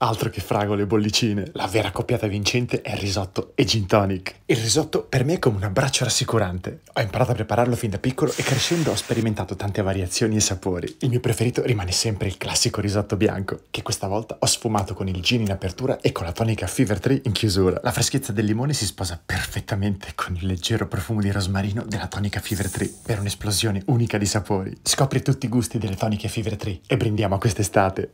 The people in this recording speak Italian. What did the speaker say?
Altro che fragole e bollicine, la vera coppiata vincente è il risotto e gin tonic. Il risotto per me è come un abbraccio rassicurante. Ho imparato a prepararlo fin da piccolo e crescendo ho sperimentato tante variazioni e sapori. Il mio preferito rimane sempre il classico risotto bianco, che questa volta ho sfumato con il gin in apertura e con la tonica Fever 3 in chiusura. La freschezza del limone si sposa perfettamente con il leggero profumo di rosmarino della tonica Fever 3 per un'esplosione unica di sapori. Scopri tutti i gusti delle toniche Fever 3 e brindiamo a quest'estate.